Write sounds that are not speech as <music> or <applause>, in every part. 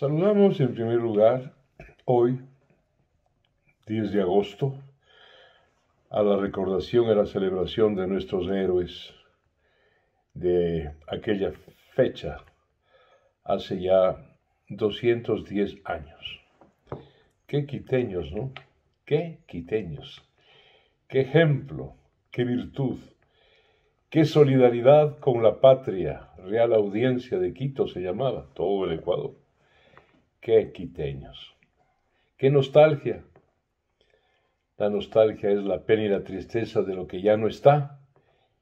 Saludamos en primer lugar hoy, 10 de agosto, a la recordación y a la celebración de nuestros héroes de aquella fecha, hace ya 210 años. Qué quiteños, ¿no? Qué quiteños. Qué ejemplo, qué virtud, qué solidaridad con la patria. Real Audiencia de Quito se llamaba, todo el Ecuador Qué quiteños. Qué nostalgia. La nostalgia es la pena y la tristeza de lo que ya no está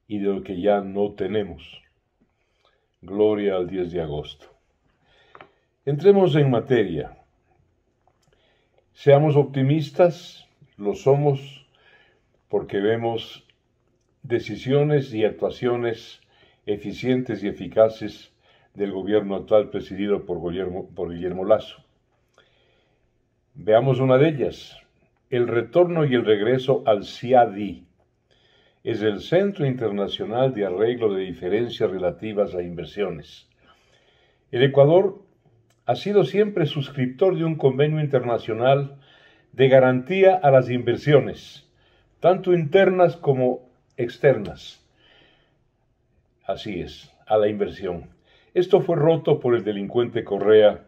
y de lo que ya no tenemos. Gloria al 10 de agosto. Entremos en materia. Seamos optimistas, lo somos, porque vemos decisiones y actuaciones eficientes y eficaces del gobierno actual presidido por Guillermo, por Guillermo Lazo. Veamos una de ellas. El retorno y el regreso al CIADI es el Centro Internacional de Arreglo de Diferencias Relativas a Inversiones. El Ecuador ha sido siempre suscriptor de un convenio internacional de garantía a las inversiones, tanto internas como externas. Así es, a la inversión. Esto fue roto por el delincuente Correa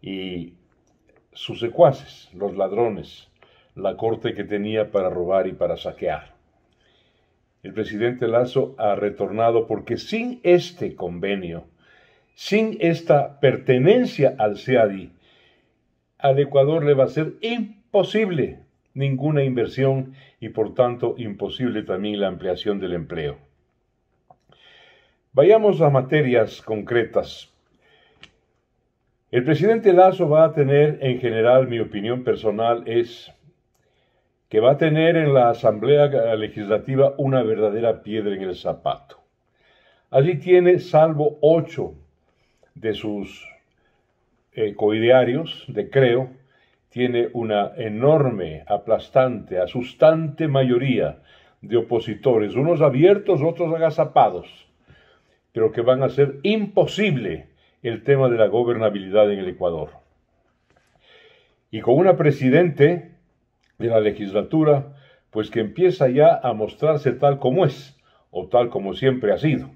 y sus secuaces, los ladrones, la corte que tenía para robar y para saquear. El presidente Lazo ha retornado porque sin este convenio, sin esta pertenencia al CIADI, al Ecuador le va a ser imposible ninguna inversión y por tanto imposible también la ampliación del empleo. Vayamos a materias concretas. El presidente Lazo va a tener, en general, mi opinión personal es que va a tener en la Asamblea Legislativa una verdadera piedra en el zapato. Allí tiene, salvo ocho de sus eh, coidearios de Creo, tiene una enorme, aplastante, asustante mayoría de opositores, unos abiertos, otros agazapados pero que van a hacer imposible el tema de la gobernabilidad en el Ecuador. Y con una presidente de la legislatura, pues que empieza ya a mostrarse tal como es, o tal como siempre ha sido.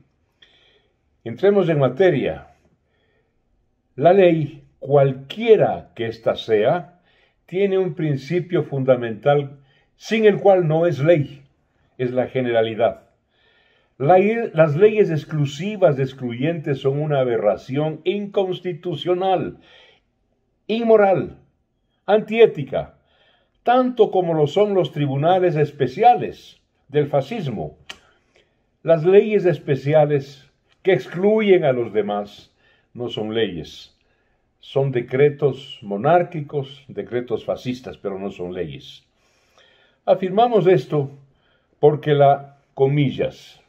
Entremos en materia. La ley, cualquiera que ésta sea, tiene un principio fundamental sin el cual no es ley, es la generalidad las leyes exclusivas de excluyentes son una aberración inconstitucional, inmoral, antiética, tanto como lo son los tribunales especiales del fascismo. Las leyes especiales que excluyen a los demás no son leyes, son decretos monárquicos, decretos fascistas, pero no son leyes. Afirmamos esto porque la, comillas,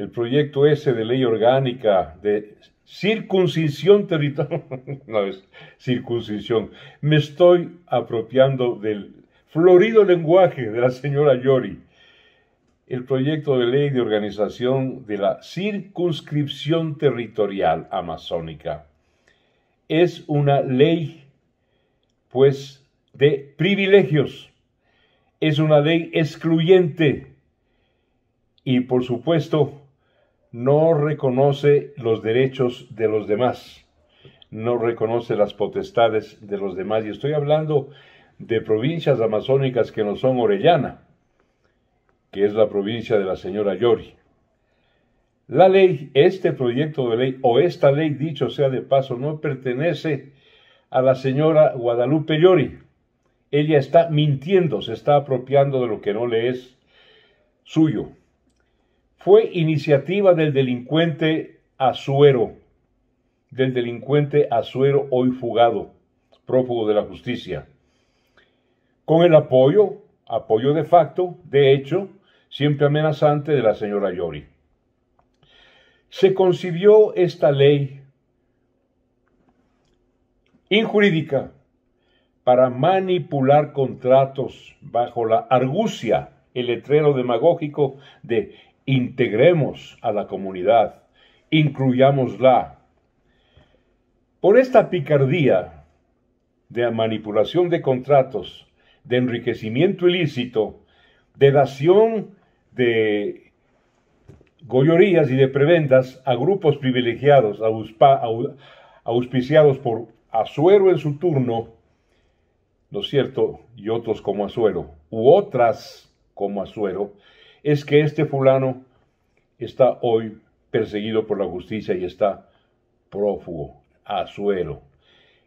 el proyecto ese de ley orgánica de circuncisión territorial, <laughs> no es circuncisión, me estoy apropiando del florido lenguaje de la señora Yori, el proyecto de ley de organización de la circunscripción territorial amazónica. Es una ley, pues, de privilegios, es una ley excluyente y, por supuesto, no reconoce los derechos de los demás, no reconoce las potestades de los demás. Y estoy hablando de provincias amazónicas que no son Orellana, que es la provincia de la señora Yori. La ley, este proyecto de ley o esta ley, dicho sea de paso, no pertenece a la señora Guadalupe Llori. Ella está mintiendo, se está apropiando de lo que no le es suyo fue iniciativa del delincuente Azuero, del delincuente Azuero hoy fugado, prófugo de la justicia, con el apoyo, apoyo de facto, de hecho, siempre amenazante de la señora Yori. Se concibió esta ley injurídica para manipular contratos bajo la argucia, el letrero demagógico de integremos a la comunidad, incluyámosla. Por esta picardía de manipulación de contratos, de enriquecimiento ilícito, de dación de gollorías y de prebendas a grupos privilegiados, auspiciados por Azuero en su turno, ¿no es cierto? Y otros como Azuero, u otras como Azuero, es que este fulano está hoy perseguido por la justicia y está prófugo, a suelo.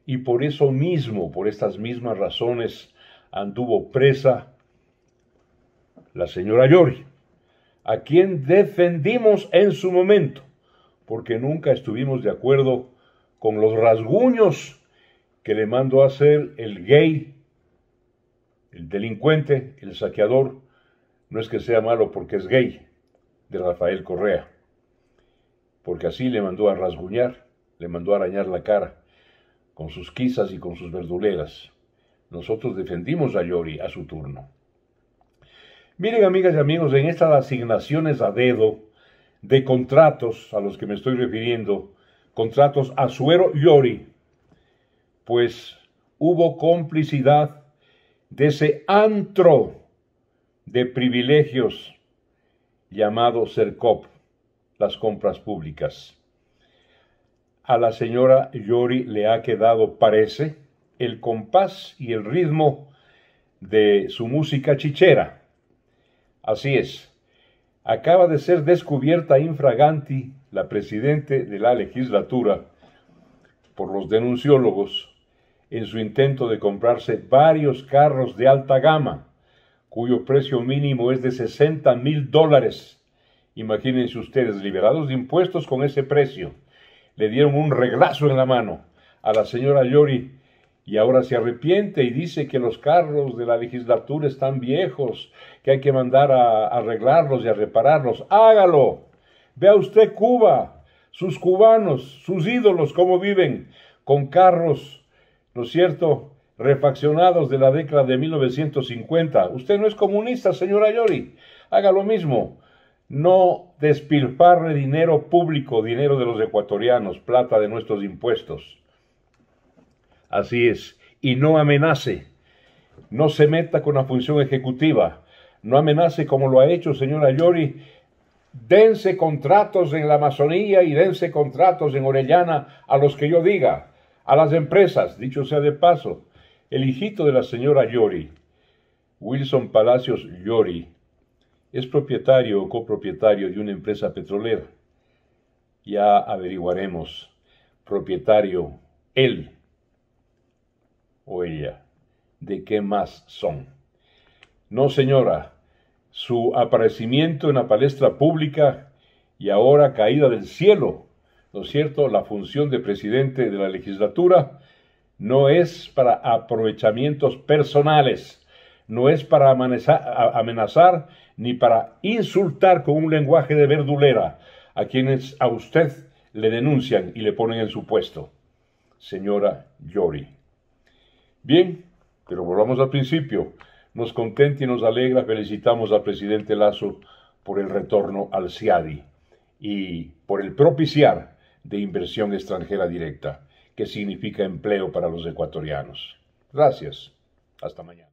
Y por eso mismo, por estas mismas razones, anduvo presa la señora Yori, a quien defendimos en su momento, porque nunca estuvimos de acuerdo con los rasguños que le mandó hacer el gay, el delincuente, el saqueador no es que sea malo porque es gay, de Rafael Correa, porque así le mandó a rasguñar, le mandó a arañar la cara, con sus quizas y con sus verduleras. Nosotros defendimos a Llori a su turno. Miren, amigas y amigos, en estas asignaciones a dedo de contratos a los que me estoy refiriendo, contratos a suero Llori, pues hubo complicidad de ese antro de privilegios llamado CERCOP, las compras públicas. A la señora Yori le ha quedado, parece, el compás y el ritmo de su música chichera. Así es, acaba de ser descubierta infraganti la presidente de la legislatura por los denunciólogos en su intento de comprarse varios carros de alta gama cuyo precio mínimo es de 60 mil dólares. Imagínense ustedes, liberados de impuestos con ese precio. Le dieron un reglazo en la mano a la señora Llori y ahora se arrepiente y dice que los carros de la legislatura están viejos, que hay que mandar a, arreglarlos y a repararlos. Hágalo. Vea usted Cuba, sus cubanos, sus ídolos, cómo viven con carros, ¿no es cierto? refaccionados de la década de 1950. Usted no es comunista, señora Yori. Haga lo mismo. No despilfarre dinero público, dinero de los ecuatorianos, plata de nuestros impuestos. Así es. Y no amenace. No se meta con la función ejecutiva. No amenace como lo ha hecho señora Yori dense contratos en la Amazonía y dense contratos en Orellana a los que yo diga, a las empresas, dicho sea de paso el hijito de la señora Yori, Wilson Palacios Yori, es propietario o copropietario de una empresa petrolera. Ya averiguaremos, propietario, él o ella, de qué más son. No, señora, su aparecimiento en la palestra pública y ahora caída del cielo, ¿no es cierto?, la función de presidente de la legislatura no es para aprovechamientos personales, no es para amenazar ni para insultar con un lenguaje de verdulera a quienes a usted le denuncian y le ponen en su puesto. Señora Yori. Bien, pero volvamos al principio. Nos contenta y nos alegra, felicitamos al presidente Lazo por el retorno al CIADI y por el propiciar de inversión extranjera directa que significa empleo para los ecuatorianos. Gracias. Hasta mañana.